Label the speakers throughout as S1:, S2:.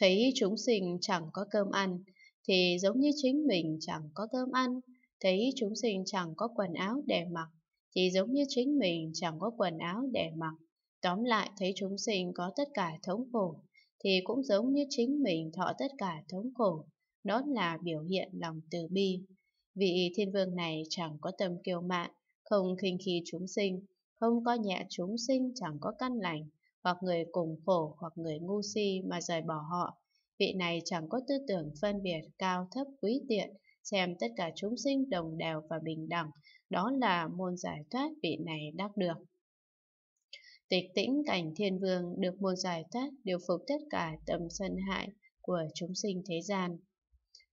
S1: thấy chúng sinh chẳng có cơm ăn, thì giống như chính mình chẳng có cơm ăn, thấy chúng sinh chẳng có quần áo để mặc, thì giống như chính mình chẳng có quần áo để mặc. Tóm lại, thấy chúng sinh có tất cả thống khổ, thì cũng giống như chính mình thọ tất cả thống khổ, đó là biểu hiện lòng từ bi. Vị thiên vương này chẳng có tâm kiêu mạn, không khinh khi chúng sinh, không coi nhẹ chúng sinh chẳng có căn lành, hoặc người cùng khổ hoặc người ngu si mà rời bỏ họ. Vị này chẳng có tư tưởng phân biệt cao thấp quý tiện, xem tất cả chúng sinh đồng đều và bình đẳng, đó là môn giải thoát vị này đắc được. Tịch tĩnh cảnh thiên vương được môn giải thoát điều phục tất cả tâm sân hại của chúng sinh thế gian.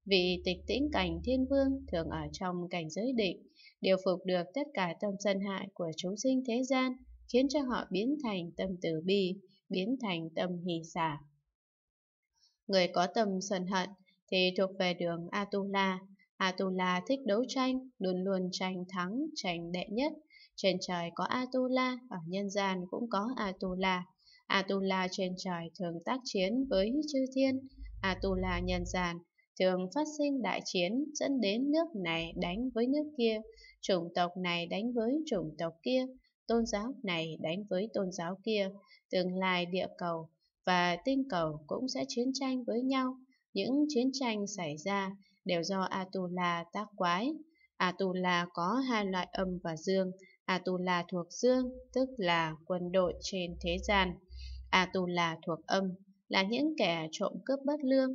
S1: Vị tịch tĩnh cảnh thiên vương thường ở trong cảnh giới định, điều phục được tất cả tâm sân hại của chúng sinh thế gian, khiến cho họ biến thành tâm từ bi, biến thành tâm hỷ xả. Người có tâm sân hận thì thuộc về đường Atula. Atula thích đấu tranh, luôn luôn tranh thắng, tranh đệ nhất. Trên trời có Atula, ở nhân gian cũng có Atula. Atula trên trời thường tác chiến với chư thiên, Atula nhân gian thường phát sinh đại chiến dẫn đến nước này đánh với nước kia, chủng tộc này đánh với chủng tộc kia, tôn giáo này đánh với tôn giáo kia, tương lai địa cầu và tinh cầu cũng sẽ chiến tranh với nhau. Những chiến tranh xảy ra đều do Atula tác quái. Atula có hai loại âm và dương. Atula thuộc dương, tức là quân đội trên thế gian. Atula thuộc âm, là những kẻ trộm cướp bất lương,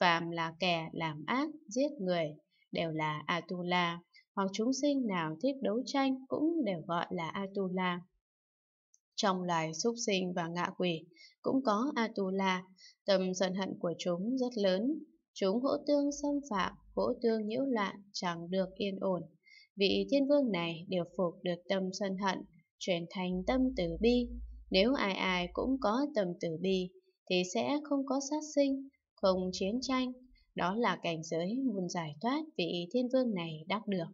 S1: phàm là kẻ làm ác, giết người, đều là Atula hoặc chúng sinh nào thích đấu tranh cũng đều gọi là Atula. Trong loài súc sinh và ngạ quỷ cũng có Atula, tầm giận hận của chúng rất lớn, chúng hỗ tương xâm phạm, hỗ tương nhiễu loạn chẳng được yên ổn. Vị thiên vương này điều phục được tâm sân hận, chuyển thành tâm tử bi. Nếu ai ai cũng có tâm tử bi, thì sẽ không có sát sinh, không chiến tranh. Đó là cảnh giới muốn giải thoát vị thiên vương này đắc được.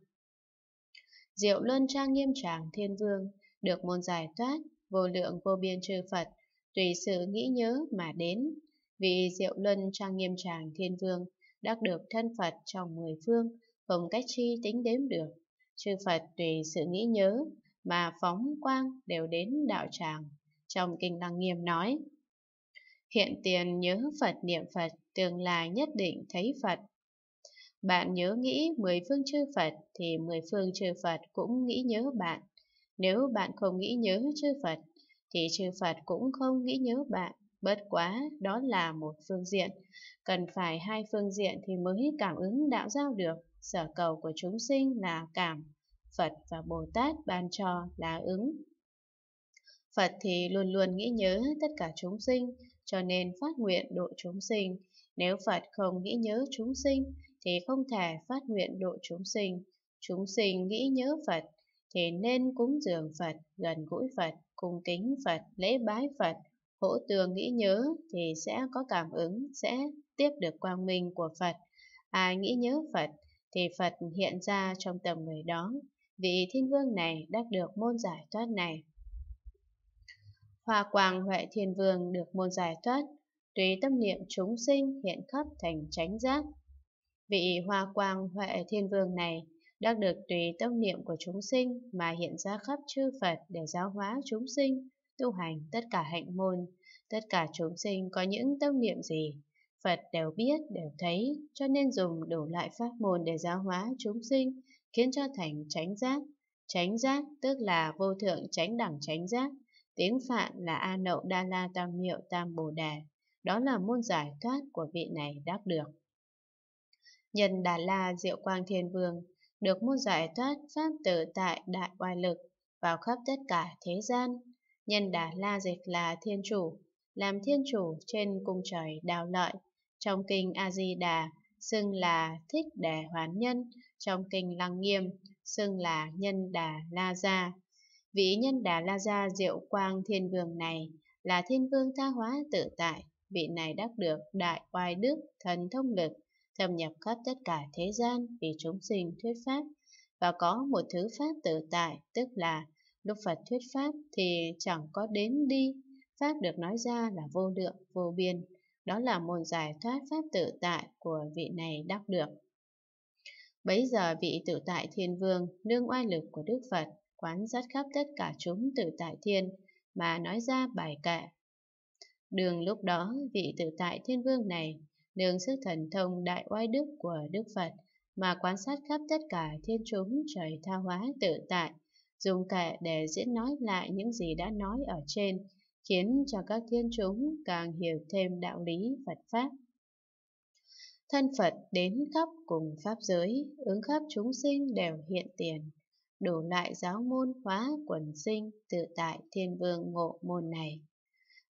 S1: Diệu Luân trang nghiêm tràng thiên vương, được môn giải thoát, vô lượng vô biên chư Phật, tùy sự nghĩ nhớ mà đến. Vì Diệu Luân trang nghiêm tràng thiên vương, đắc được thân Phật trong mười phương, không cách chi tính đếm được. Chư Phật tùy sự nghĩ nhớ mà phóng quang đều đến đạo tràng. Trong Kinh Lăng Nghiêm nói, Hiện tiền nhớ Phật niệm Phật, tương lai nhất định thấy Phật, bạn nhớ nghĩ mười phương chư Phật thì mười phương chư Phật cũng nghĩ nhớ bạn. Nếu bạn không nghĩ nhớ chư Phật thì chư Phật cũng không nghĩ nhớ bạn. Bất quá, đó là một phương diện. Cần phải hai phương diện thì mới cảm ứng đạo giao được. Sở cầu của chúng sinh là cảm, Phật và Bồ Tát ban cho là ứng. Phật thì luôn luôn nghĩ nhớ tất cả chúng sinh, cho nên phát nguyện độ chúng sinh. Nếu Phật không nghĩ nhớ chúng sinh, thì không thể phát nguyện độ chúng sinh. Chúng sinh nghĩ nhớ Phật, thì nên cúng dường Phật, gần gũi Phật, cung kính Phật, lễ bái Phật, hỗ tường nghĩ nhớ thì sẽ có cảm ứng, sẽ tiếp được quang minh của Phật. Ai nghĩ nhớ Phật thì Phật hiện ra trong tầm người đó, vị thiên vương này đắc được môn giải thoát này. Hòa quang huệ thiên vương được môn giải thoát, tùy tâm niệm chúng sinh hiện khắp thành chánh giác, vị hoa quang huệ thiên vương này đang được tùy tâm niệm của chúng sinh mà hiện ra khắp chư Phật để giáo hóa chúng sinh, tu hành tất cả hạnh môn, tất cả chúng sinh có những tâm niệm gì, Phật đều biết, đều thấy, cho nên dùng đủ loại pháp môn để giáo hóa chúng sinh, khiến cho thành tránh giác. Tránh giác tức là vô thượng tránh đẳng tránh giác, tiếng Phạn là A Nậu Đa La Tam Miệu Tam Bồ Đề. Đó là môn giải thoát của vị này đắc được. Nhân Đà La Diệu Quang Thiên Vương được muốn giải thoát pháp tự tại đại oai lực vào khắp tất cả thế gian. Nhân Đà La Dịch là thiên chủ, làm thiên chủ trên cung trời đào lợi. Trong kinh A-di-đà, xưng là thích đề hoán nhân, trong kinh lăng nghiêm, xưng là nhân Đà La Gia. Vị nhân Đà La Gia Diệu Quang Thiên Vương này là thiên vương tha hóa tự tại, vị này đắc được đại oai đức thần thông lực thâm nhập khắp tất cả thế gian vì chúng sinh thuyết pháp và có một thứ pháp tự tại, tức là lúc Phật thuyết pháp thì chẳng có đến đi, pháp được nói ra là vô lượng, vô biên. Đó là môn giải thoát pháp tự tại của vị này đắc được. Bấy giờ vị tự tại thiên vương nương oai lực của Đức Phật quán sát khắp tất cả chúng tự tại thiên mà nói ra bài kệ. Đường lúc đó vị tự tại thiên vương này nương sức thần thông đại oai đức của Đức Phật mà quan sát khắp tất cả thiên chúng trời tha hóa tự tại, dùng kệ để diễn nói lại những gì đã nói ở trên, khiến cho các thiên chúng càng hiểu thêm đạo lý Phật Pháp. Thân Phật đến khắp cùng Pháp giới, ứng khắp chúng sinh đều hiện tiền, đủ lại giáo môn hóa quần sinh tự tại thiên vương ngộ môn này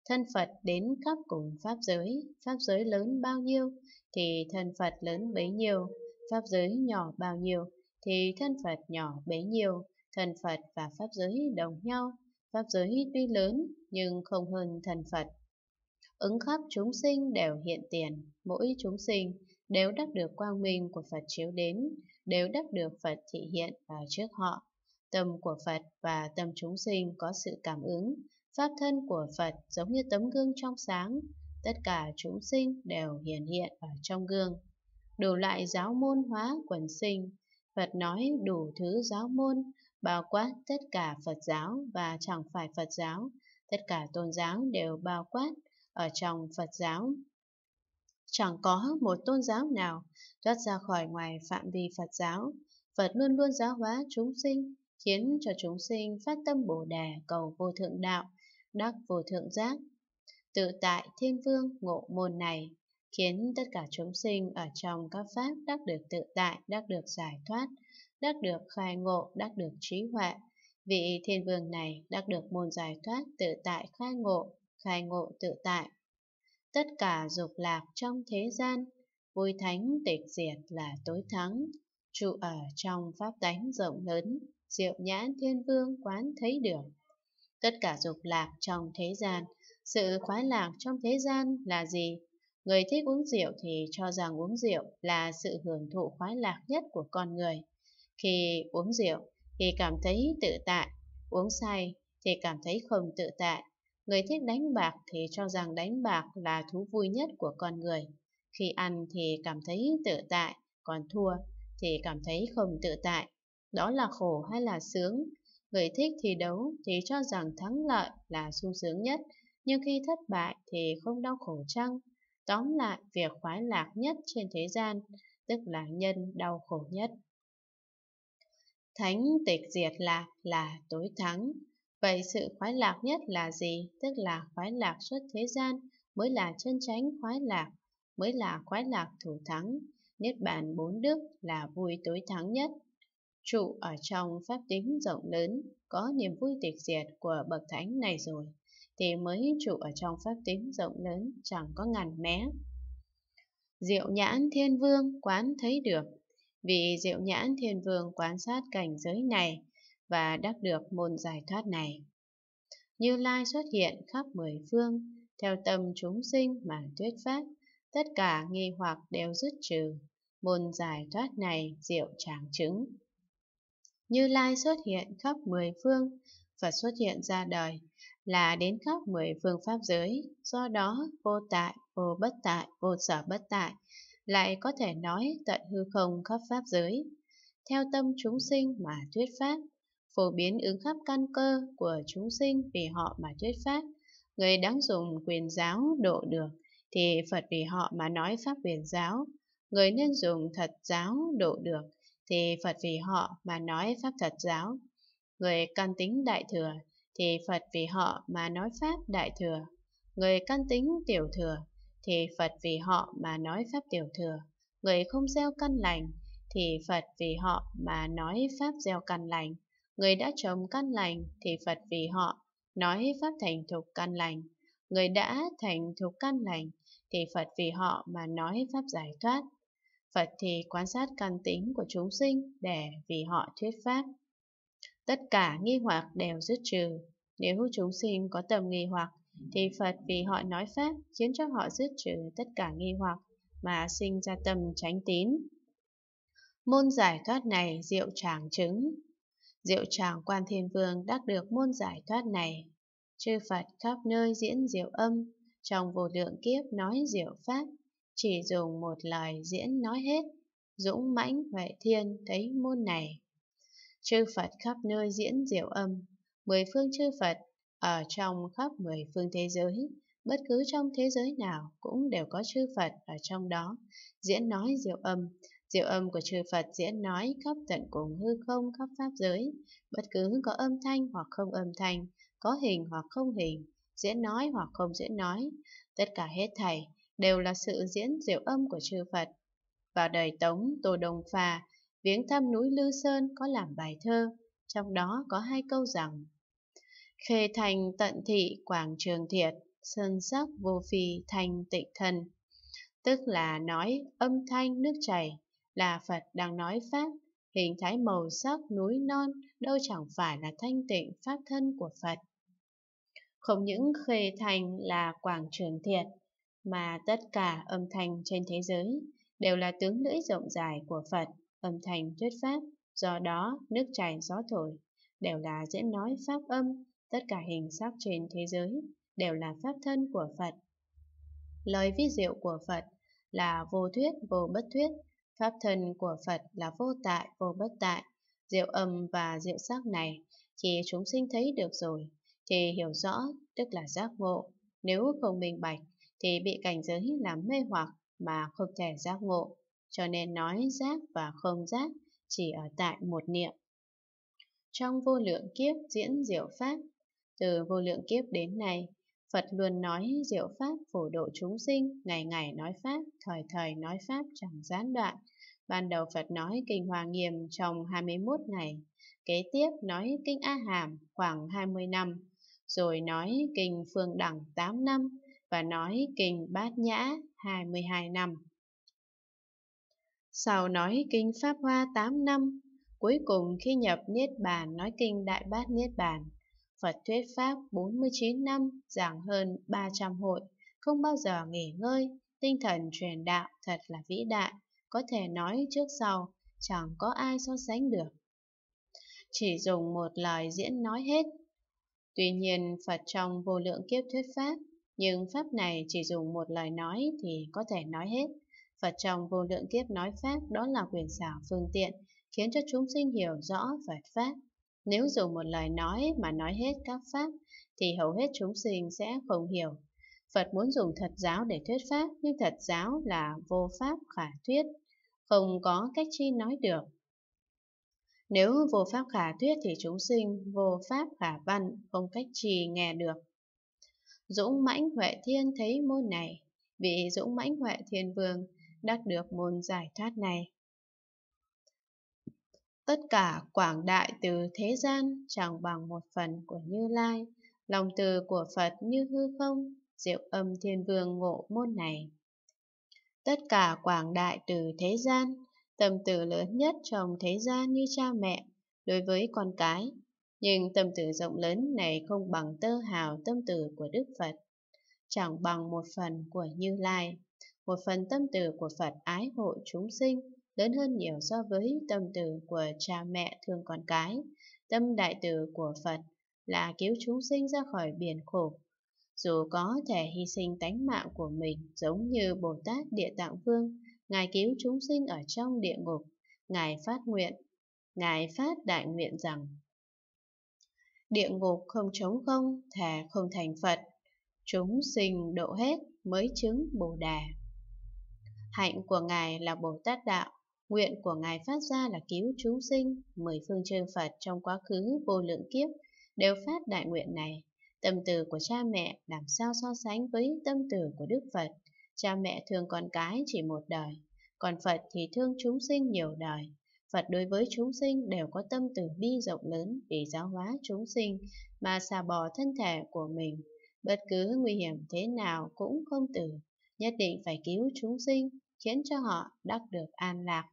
S1: thân Phật đến khắp cùng Pháp giới, Pháp giới lớn bao nhiêu thì thân Phật lớn bấy nhiêu, Pháp giới nhỏ bao nhiêu thì thân Phật nhỏ bấy nhiêu, thân Phật và Pháp giới đồng nhau, Pháp giới tuy lớn nhưng không hơn thân Phật. Ứng khắp chúng sinh đều hiện tiền, mỗi chúng sinh đều đắc được quang minh của Phật chiếu đến, đều đắc được Phật thị hiện ở trước họ. Tâm của Phật và tâm chúng sinh có sự cảm ứng, Pháp thân của Phật giống như tấm gương trong sáng, tất cả chúng sinh đều hiển hiện ở trong gương. Đủ loại giáo môn hóa quần sinh, Phật nói đủ thứ giáo môn, bao quát tất cả Phật giáo và chẳng phải Phật giáo, tất cả tôn giáo đều bao quát ở trong Phật giáo. Chẳng có một tôn giáo nào thoát ra khỏi ngoài phạm vi Phật giáo. Phật luôn luôn giáo hóa chúng sinh, khiến cho chúng sinh phát tâm Bồ Đề cầu vô thượng đạo, đắc vô thượng giác. Tự tại thiên vương ngộ môn này khiến tất cả chúng sinh ở trong các pháp đắc được tự tại, đắc được giải thoát, đắc được khai ngộ, đắc được trí huệ. Vị thiên vương này đắc được môn giải thoát tự tại khai ngộ, khai ngộ tự tại. Tất cả dục lạc trong thế gian, vui thánh tịch diệt là tối thắng, trụ ở trong pháp tánh rộng lớn, diệu nhãn thiên vương quán thấy được Tất cả dục lạc trong thế gian, sự khoái lạc trong thế gian là gì? Người thích uống rượu thì cho rằng uống rượu là sự hưởng thụ khoái lạc nhất của con người. Khi uống rượu thì cảm thấy tự tại, uống say thì cảm thấy không tự tại. Người thích đánh bạc thì cho rằng đánh bạc là thú vui nhất của con người. Khi ăn thì cảm thấy tự tại, còn thua thì cảm thấy không tự tại. Đó là khổ hay là sướng? Người thích thì đấu thì cho rằng thắng lợi là sung sướng nhất, nhưng khi thất bại thì không đau khổ chăng? Tóm lại, việc khoái lạc nhất trên thế gian, tức là nhân đau khổ nhất. Thánh tịch diệt lạc là tối thắng. Vậy sự khoái lạc nhất là gì? Tức là khoái lạc xuất thế gian mới là chân chánh khoái lạc, mới là khoái lạc thủ thắng. Niết bàn bốn đức là vui tối thắng nhất, trụ ở trong pháp tính rộng lớn, có niềm vui tịch diệt của bậc thánh này rồi, thì mới trụ ở trong pháp tính rộng lớn chẳng có ngàn mé. Diệu nhãn thiên vương quán thấy được, vì diệu nhãn thiên vương quan sát cảnh giới này và đắc được môn giải thoát này. Như Lai xuất hiện khắp mười phương, theo tâm chúng sinh mà thuyết pháp, tất cả nghi hoặc đều dứt trừ. Môn giải thoát này diệu tràng chứng. Như Lai xuất hiện khắp mười phương, Phật xuất hiện ra đời là đến khắp mười phương pháp giới, do đó vô tại, vô bất tại, vô sở bất tại, lại có thể nói tận hư không khắp pháp giới. Theo tâm chúng sinh mà thuyết pháp, phổ biến ứng khắp căn cơ của chúng sinh vì họ mà thuyết pháp, người đáng dùng quyền giáo độ được thì Phật vì họ mà nói pháp quyền giáo, người nên dùng thật giáo độ được thì Phật vì họ mà nói Pháp thật giáo. Người căn tính đại thừa thì Phật vì họ mà nói Pháp đại thừa. Người căn tính tiểu thừa thì Phật vì họ mà nói Pháp tiểu thừa. Người không gieo căn lành thì Phật vì họ mà nói Pháp gieo căn lành. Người đã trồng căn lành thì Phật vì họ nói Pháp thành thục căn lành. Người đã thành thục căn lành thì Phật vì họ mà nói Pháp giải thoát. Phật thì quan sát căn tính của chúng sinh để vì họ thuyết pháp. Tất cả nghi hoặc đều dứt trừ. Nếu chúng sinh có tầm nghi hoặc, thì Phật vì họ nói pháp khiến cho họ dứt trừ tất cả nghi hoặc mà sinh ra tâm tránh tín. Môn giải thoát này diệu tràng chứng. Diệu tràng quan thiên vương đắc được môn giải thoát này. Chư Phật khắp nơi diễn diệu âm, trong vô lượng kiếp nói diệu pháp chỉ dùng một lời diễn nói hết, dũng mãnh huệ thiên thấy môn này. Chư Phật khắp nơi diễn diệu âm, mười phương chư Phật ở trong khắp mười phương thế giới, bất cứ trong thế giới nào cũng đều có chư Phật ở trong đó, diễn nói diệu âm. Diệu âm của chư Phật diễn nói khắp tận cùng hư không khắp pháp giới, bất cứ có âm thanh hoặc không âm thanh, có hình hoặc không hình, diễn nói hoặc không diễn nói, tất cả hết thảy đều là sự diễn diệu âm của chư Phật. Vào đời Tống, Tô Đồng Phà viếng thăm núi Lư Sơn có làm bài thơ, trong đó có hai câu rằng Khê thành tận thị quảng trường thiệt, sơn sắc vô phi thanh tịnh thân. Tức là nói âm thanh nước chảy là Phật đang nói Pháp, hình thái màu sắc núi non đâu chẳng phải là thanh tịnh Pháp thân của Phật. Không những khê thành là quảng trường thiệt, mà tất cả âm thanh trên thế giới đều là tướng lưỡi rộng dài của Phật, âm thanh thuyết pháp, do đó nước chảy gió thổi, đều là diễn nói pháp âm, tất cả hình sắc trên thế giới đều là pháp thân của Phật. Lời vi diệu của Phật là vô thuyết vô bất thuyết, pháp thân của Phật là vô tại vô bất tại, diệu âm và diệu sắc này khi chúng sinh thấy được rồi thì hiểu rõ tức là giác ngộ, nếu không minh bạch thì bị cảnh giới làm mê hoặc mà không thể giác ngộ, cho nên nói giác và không giác chỉ ở tại một niệm. Trong vô lượng kiếp diễn diệu pháp, từ vô lượng kiếp đến nay, Phật luôn nói diệu pháp phổ độ chúng sinh, ngày ngày nói pháp, thời thời nói pháp chẳng gián đoạn. Ban đầu Phật nói kinh Hoa Nghiêm trong 21 ngày, kế tiếp nói kinh A Hàm khoảng 20 năm, rồi nói kinh Phương Đẳng 8 năm, và nói kinh bát nhã 22 năm. Sau nói kinh Pháp Hoa 8 năm, cuối cùng khi nhập Niết Bàn nói kinh Đại Bát Niết Bàn, Phật thuyết Pháp 49 năm, giảng hơn 300 hội, không bao giờ nghỉ ngơi, tinh thần truyền đạo thật là vĩ đại, có thể nói trước sau, chẳng có ai so sánh được. Chỉ dùng một lời diễn nói hết. Tuy nhiên, Phật trong vô lượng kiếp thuyết Pháp nhưng pháp này chỉ dùng một lời nói thì có thể nói hết. Phật trong vô lượng kiếp nói pháp đó là quyền xảo phương tiện, khiến cho chúng sinh hiểu rõ Phật pháp. Nếu dùng một lời nói mà nói hết các pháp, thì hầu hết chúng sinh sẽ không hiểu. Phật muốn dùng thật giáo để thuyết pháp, nhưng thật giáo là vô pháp khả thuyết, không có cách chi nói được. Nếu vô pháp khả thuyết thì chúng sinh vô pháp khả văn, không cách chi nghe được. Dũng Mãnh Huệ Thiên thấy môn này, vị Dũng Mãnh Huệ Thiên Vương đắc được môn giải thoát này. Tất cả quảng đại từ thế gian chẳng bằng một phần của Như Lai, lòng từ của Phật như hư không, diệu âm thiên vương ngộ môn này. Tất cả quảng đại từ thế gian, tâm từ lớn nhất trong thế gian như cha mẹ, đối với con cái, nhưng tâm từ rộng lớn này không bằng tơ hào tâm từ của Đức Phật, chẳng bằng một phần của Như Lai. Một phần tâm từ của Phật ái hộ chúng sinh lớn hơn nhiều so với tâm từ của cha mẹ thương con cái. Tâm đại từ của Phật là cứu chúng sinh ra khỏi biển khổ. Dù có thể hy sinh tánh mạng của mình giống như Bồ Tát Địa Tạng Vương, Ngài cứu chúng sinh ở trong địa ngục, Ngài phát nguyện, Ngài phát đại nguyện rằng Địa ngục không trống không, thà không thành Phật. Chúng sinh độ hết mới chứng Bồ Đà. Hạnh của Ngài là Bồ Tát Đạo, nguyện của Ngài phát ra là cứu chúng sinh. Mười phương chư Phật trong quá khứ vô lượng kiếp đều phát đại nguyện này. Tâm từ của cha mẹ làm sao so sánh với tâm từ của Đức Phật. Cha mẹ thương con cái chỉ một đời, còn Phật thì thương chúng sinh nhiều đời. Phật đối với chúng sinh đều có tâm từ bi rộng lớn để giáo hóa chúng sinh mà xả bỏ thân thể của mình. Bất cứ nguy hiểm thế nào cũng không từ, nhất định phải cứu chúng sinh, khiến cho họ đắc được an lạc.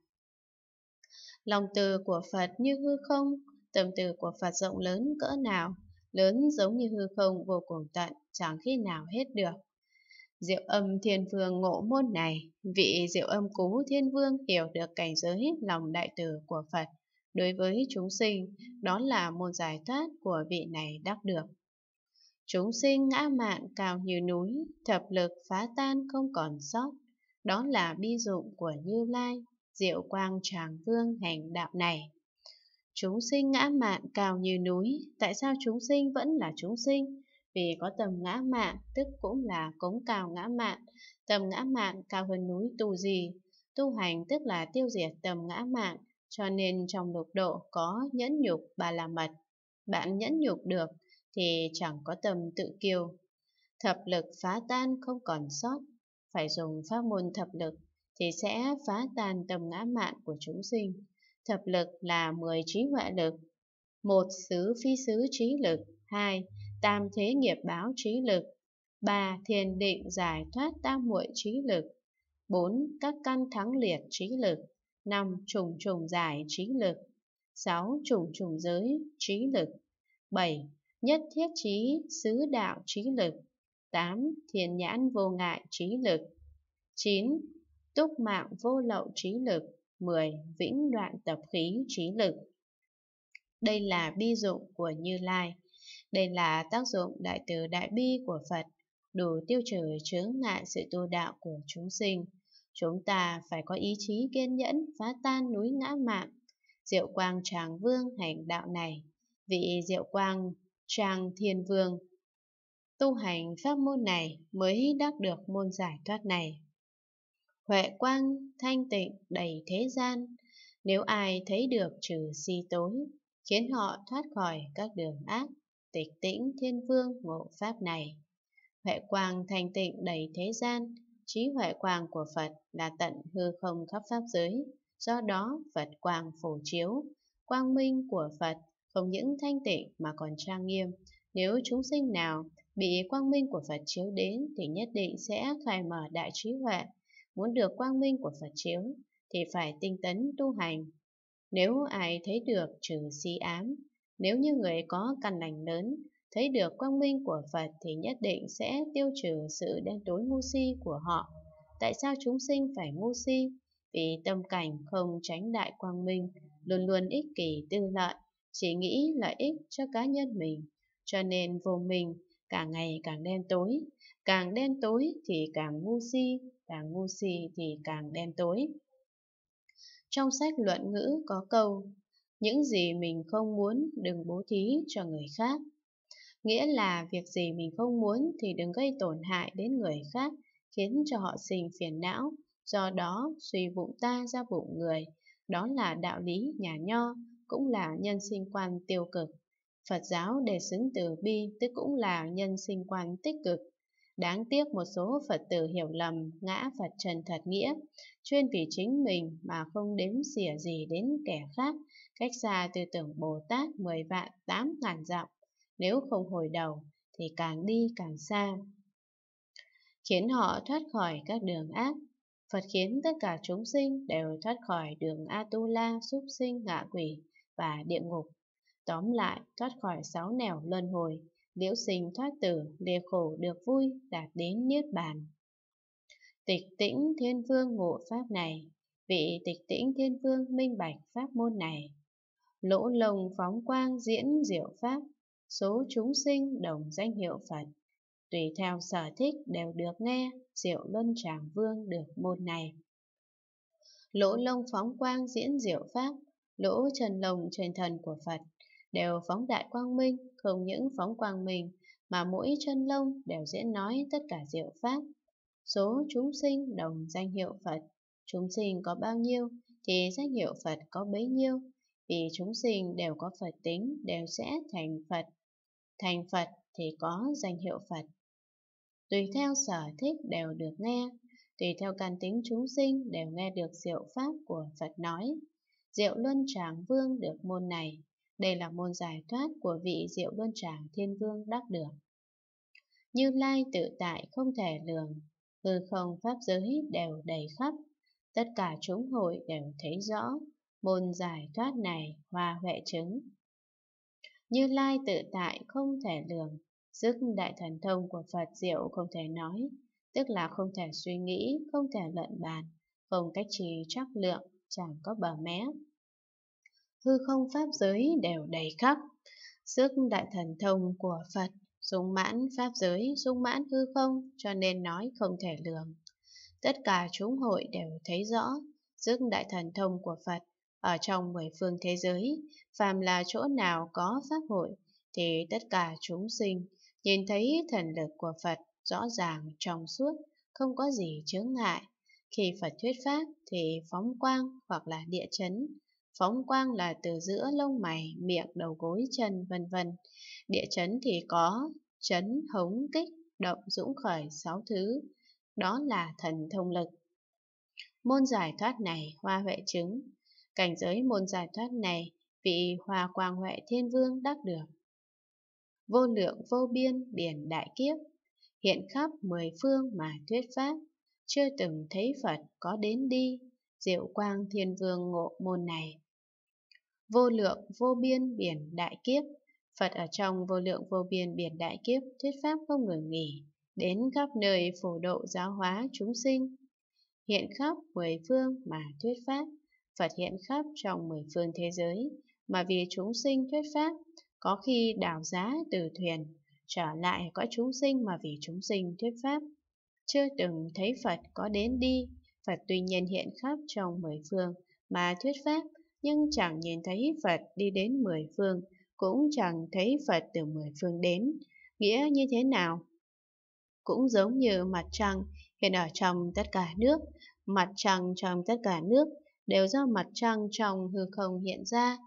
S1: Lòng từ của Phật như hư không, tâm từ của Phật rộng lớn cỡ nào, lớn giống như hư không vô cùng tận, chẳng khi nào hết được. Diệu âm thiên vương ngộ môn này, vị diệu âm cú thiên vương hiểu được cảnh giới lòng đại từ của Phật. Đối với chúng sinh, đó là môn giải thoát của vị này đắc được. Chúng sinh ngã mạng cao như núi, thập lực phá tan không còn sót. Đó là bi dụng của Như Lai, diệu quang tràng vương hành đạo này. Chúng sinh ngã mạn cao như núi, tại sao chúng sinh vẫn là chúng sinh? vì có tầm ngã mạn, tức cũng là cống cao ngã mạn. Tầm ngã mạn cao hơn núi tu gì? Tu hành tức là tiêu diệt tầm ngã mạn, cho nên trong lục độ có nhẫn nhục bà la mật. Bạn nhẫn nhục được thì chẳng có tầm tự kiêu. Thập lực phá tan không còn sót, phải dùng pháp môn thập lực thì sẽ phá tan tầm ngã mạn của chúng sinh. Thập lực là 10 trí huệ lực, một xứ phi xứ trí lực, hai tam thế nghiệp báo trí lực, 3. Thiền định giải thoát tam muội trí lực, 4. Các căn thắng liệt trí lực, 5. Trùng trùng giải trí lực, 6. Trùng trùng giới trí lực, 7. Nhất thiết trí xứ đạo trí lực, 8. Thiền nhãn vô ngại trí lực, 9. Túc mạng vô lậu trí lực, 10. Vĩnh đoạn tập khí trí lực. Đây là bi dụng của Như Lai. Đây là tác dụng đại từ đại bi của Phật, đủ tiêu trừ chướng ngại sự tu đạo của chúng sinh. Chúng ta phải có ý chí kiên nhẫn phá tan núi ngã mạn. Diệu quang tràng vương hành đạo này, vị diệu quang tràng thiên vương. Tu hành pháp môn này mới đắc được môn giải thoát này. Huệ quang thanh tịnh đầy thế gian, nếu ai thấy được trừ si tối, khiến họ thoát khỏi các đường ác, tịch tĩnh thiên vương ngộ pháp này. Huệ quang thanh tịnh đầy thế gian, trí huệ quang của Phật là tận hư không khắp pháp giới, do đó Phật quang phổ chiếu, quang minh của Phật không những thanh tịnh mà còn trang nghiêm. Nếu chúng sinh nào bị quang minh của Phật chiếu đến thì nhất định sẽ khai mở đại trí huệ. Muốn được quang minh của Phật chiếu thì phải tinh tấn tu hành. Nếu ai thấy được trừ si ám, nếu như người có căn lành lớn, thấy được quang minh của Phật thì nhất định sẽ tiêu trừ sự đen tối ngu si của họ. Tại sao chúng sinh phải ngu si? Vì tâm cảnh không tránh đại quang minh, luôn luôn ích kỷ tư lợi, chỉ nghĩ lợi ích cho cá nhân mình. Cho nên vô minh, càng ngày càng đen tối, càng đen tối thì càng ngu si, càng ngu si thì càng đen tối. Trong sách luận ngữ có câu những gì mình không muốn đừng bố thí cho người khác. Nghĩa là việc gì mình không muốn thì đừng gây tổn hại đến người khác, khiến cho họ sinh phiền não, do đó suy bụng ta ra bụng người. Đó là đạo lý nhà nho, cũng là nhân sinh quan tiêu cực. Phật giáo đề xứng từ bi tức cũng là nhân sinh quan tích cực. Đáng tiếc một số Phật tử hiểu lầm ngã Phật trần thật nghĩa, chuyên vì chính mình mà không đếm xỉa gì đến kẻ khác, cách xa tư tưởng Bồ Tát 10 vạn 8 ngàn dặm, nếu không hồi đầu thì càng đi càng xa. Khiến họ thoát khỏi các đường ác, Phật khiến tất cả chúng sinh đều thoát khỏi đường Atula, súc sinh, ngạ quỷ và địa ngục. Tóm lại, thoát khỏi sáu nẻo luân hồi, liễu sinh thoát tử, lìa khổ được vui, đạt đến Niết Bàn. Tịch tĩnh thiên vương ngộ pháp này, vị tịch tĩnh thiên vương minh bạch pháp môn này, lỗ lồng phóng quang diễn diệu pháp, số chúng sinh đồng danh hiệu Phật. Tùy theo sở thích đều được nghe, diệu luân tràng vương được môn này. Lỗ lông phóng quang diễn diệu pháp, lỗ trần lồng truyền thần của Phật, đều phóng đại quang minh, không những phóng quang mình mà mỗi chân lông đều diễn nói tất cả diệu pháp. Số chúng sinh đồng danh hiệu Phật, chúng sinh có bao nhiêu thì danh hiệu Phật có bấy nhiêu, vì chúng sinh đều có Phật tính đều sẽ thành Phật. Thành Phật thì có danh hiệu Phật. Tùy theo sở thích đều được nghe, tùy theo căn tính chúng sinh đều nghe được diệu pháp của Phật nói. Diệu Luân Tràng Vương được môn này, đây là môn giải thoát của vị Diệu Luân Tràng Thiên Vương đắc được. Như Lai tự tại không thể lường, hư không pháp giới đều đầy khắp, tất cả chúng hội đều thấy rõ, môn giải thoát này hoa huệ chứng. Như lai tự tại không thể lường, sức đại thần thông của Phật diệu không thể nói, tức là không thể suy nghĩ, không thể luận bàn, không cách trì trắc lượng, chẳng có bờ mé. Hư không pháp giới đều đầy khắp, sức đại thần thông của Phật dung mãn pháp giới, dung mãn hư không, cho nên nói không thể lường. Tất cả chúng hội đều thấy rõ, sức đại thần thông của Phật ở trong mười phương thế giới, phàm là chỗ nào có pháp hội, thì tất cả chúng sinh nhìn thấy thần lực của Phật rõ ràng trong suốt, không có gì chướng ngại. Khi Phật thuyết pháp thì phóng quang hoặc là địa chấn, phóng quang là từ giữa lông mày, miệng, đầu gối, chân, vân vân. Địa chấn thì có chấn, hống, kích, động, dũng khởi, sáu thứ. Đó là thần thông lực. Môn giải thoát này hoa vệ chứng, Cảnh giới môn giải thoát này, vị hòa quang huệ thiên vương đắc được. Vô lượng vô biên biển đại kiếp, hiện khắp mười phương mà thuyết pháp, chưa từng thấy Phật có đến đi, diệu quang thiên vương ngộ môn này. Vô lượng vô biên biển đại kiếp, Phật ở trong vô lượng vô biên biển đại kiếp thuyết pháp không ngừng nghỉ, đến khắp nơi phổ độ giáo hóa chúng sinh, hiện khắp mười phương mà thuyết pháp. Phật hiện khắp trong mười phương thế giới, mà vì chúng sinh thuyết pháp, có khi đảo giá từ thuyền, trở lại có chúng sinh mà vì chúng sinh thuyết pháp. Chưa từng thấy Phật có đến đi, Phật tuy nhiên hiện khắp trong mười phương mà thuyết pháp, nhưng chẳng nhìn thấy Phật đi đến mười phương, cũng chẳng thấy Phật từ mười phương đến, nghĩa như thế nào? Cũng giống như mặt trăng hiện ở trong tất cả nước, mặt trăng trong tất cả nước đều do mặt trăng trong hư không hiện ra.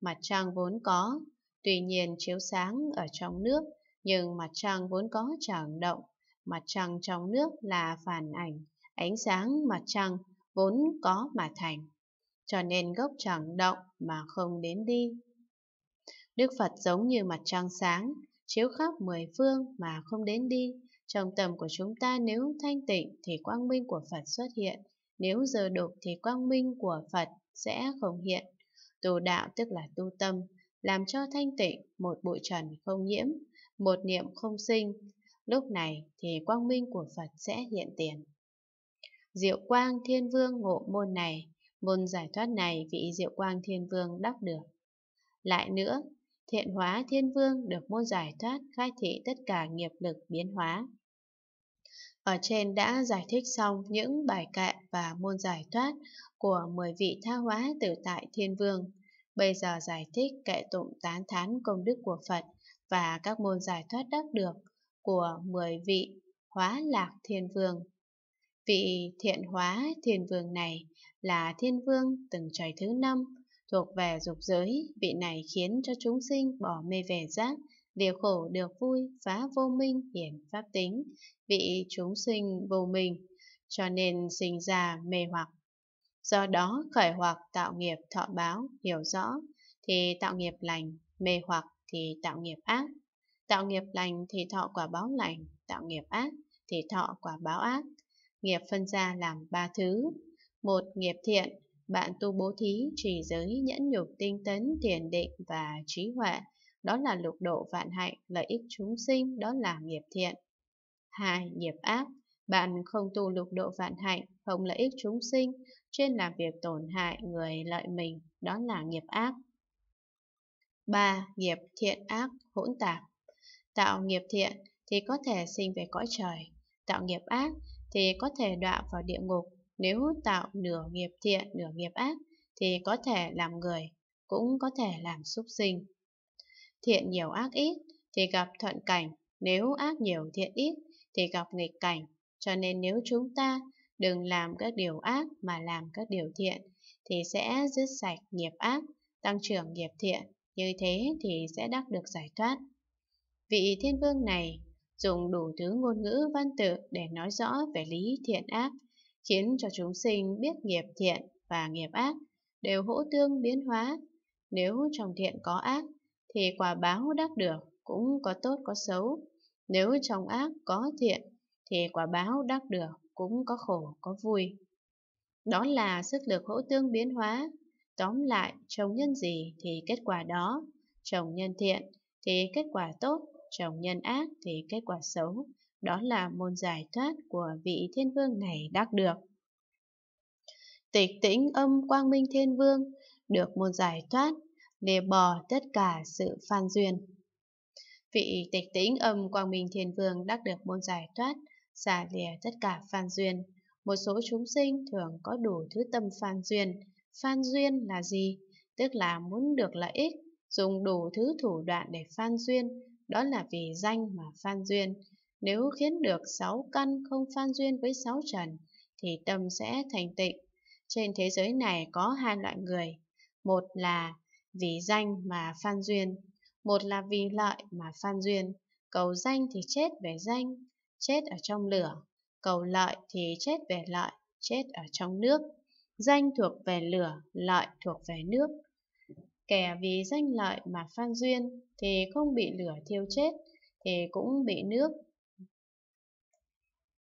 S1: Mặt trăng vốn có, tuy nhiên chiếu sáng ở trong nước, nhưng mặt trăng vốn có chẳng động. Mặt trăng trong nước là phản ảnh, ánh sáng mặt trăng vốn có mà thành. Cho nên gốc chẳng động mà không đến đi. Đức Phật giống như mặt trăng sáng, chiếu khắp mười phương mà không đến đi. Trong tầm của chúng ta nếu thanh tịnh thì quang minh của Phật xuất hiện, nếu giờ đục thì quang minh của Phật sẽ không hiện. Tu đạo tức là tu tâm, làm cho thanh tịnh, một bụi trần không nhiễm, một niệm không sinh. Lúc này thì quang minh của Phật sẽ hiện tiền. Diệu quang thiên vương ngộ môn này, môn giải thoát này vị diệu quang thiên vương đắc được. Lại nữa, thiện hóa thiên vương được môn giải thoát khai thị tất cả nghiệp lực biến hóa, ở trên đã giải thích xong những bài kệ và môn giải thoát của 10 vị tha hóa tử tại thiên vương. Bây giờ giải thích kệ tụng tán thán công đức của Phật và các môn giải thoát đắc được của 10 vị hóa lạc thiên vương. Vị thiện hóa thiên vương này là thiên vương từng trời thứ năm, thuộc về dục giới, vị này khiến cho chúng sinh bỏ mê về giác, điều khổ được vui, phá vô minh, hiển pháp tính, vị chúng sinh vô minh, cho nên sinh ra mê hoặc. Do đó khởi hoặc tạo nghiệp thọ báo, hiểu rõ thì tạo nghiệp lành, mê hoặc thì tạo nghiệp ác. Tạo nghiệp lành thì thọ quả báo lành, tạo nghiệp ác thì thọ quả báo ác. Nghiệp phân ra làm ba thứ. Một nghiệp thiện, bạn tu bố thí, trì giới, nhẫn nhục, tinh tấn, thiền định và trí huệ. Đó là lục độ vạn hạnh, lợi ích chúng sinh, đó là nghiệp thiện. 2. Nghiệp ác Bạn không tu lục độ vạn hạnh, không lợi ích chúng sinh, trên làm việc tổn hại người lợi mình, đó là nghiệp ác. 3. Nghiệp thiện ác hỗn tạp Tạo nghiệp thiện thì có thể sinh về cõi trời, tạo nghiệp ác thì có thể đọa vào địa ngục. Nếu tạo nửa nghiệp thiện, nửa nghiệp ác thì có thể làm người, cũng có thể làm súc sinh. Thiện nhiều ác ít thì gặp thuận cảnh, nếu ác nhiều thiện ít thì gặp nghịch cảnh. Cho nên nếu chúng ta đừng làm các điều ác mà làm các điều thiện, thì sẽ dứt sạch nghiệp ác, tăng trưởng nghiệp thiện, như thế thì sẽ đắc được giải thoát. Vị thiên vương này dùng đủ thứ ngôn ngữ văn tự để nói rõ về lý thiện ác, khiến cho chúng sinh biết nghiệp thiện và nghiệp ác đều hỗ tương biến hóa. Nếu trong thiện có ác, thì quả báo đắc được cũng có tốt có xấu, nếu trong ác có thiện, thì quả báo đắc được cũng có khổ có vui. Đó là sức lực hỗ tương biến hóa. Tóm lại, trồng nhân gì thì kết quả đó, trồng nhân thiện thì kết quả tốt, trồng nhân ác thì kết quả xấu. Đó là môn giải thoát của vị thiên vương này đắc được. Tịch tĩnh âm quang minh thiên vương, được môn giải thoát, để bỏ tất cả sự phan duyên. Vị tịch tĩnh âm Quang Minh Thiên Vương đắc được môn giải thoát, xả lìa tất cả phan duyên. Một số chúng sinh thường có đủ thứ tâm phan duyên. Phan duyên là gì? Tức là muốn được lợi ích, dùng đủ thứ thủ đoạn để phan duyên, đó là vì danh mà phan duyên. Nếu khiến được sáu căn không phan duyên với sáu trần, thì tâm sẽ thành tịnh. Trên thế giới này có hai loại người. Một là vì danh mà phan duyên, một là vì lợi mà phan duyên, cầu danh thì chết về danh, chết ở trong lửa, cầu lợi thì chết về lợi, chết ở trong nước. Danh thuộc về lửa, lợi thuộc về nước. Kẻ vì danh lợi mà phan duyên thì không bị lửa thiêu chết, thì cũng bị nước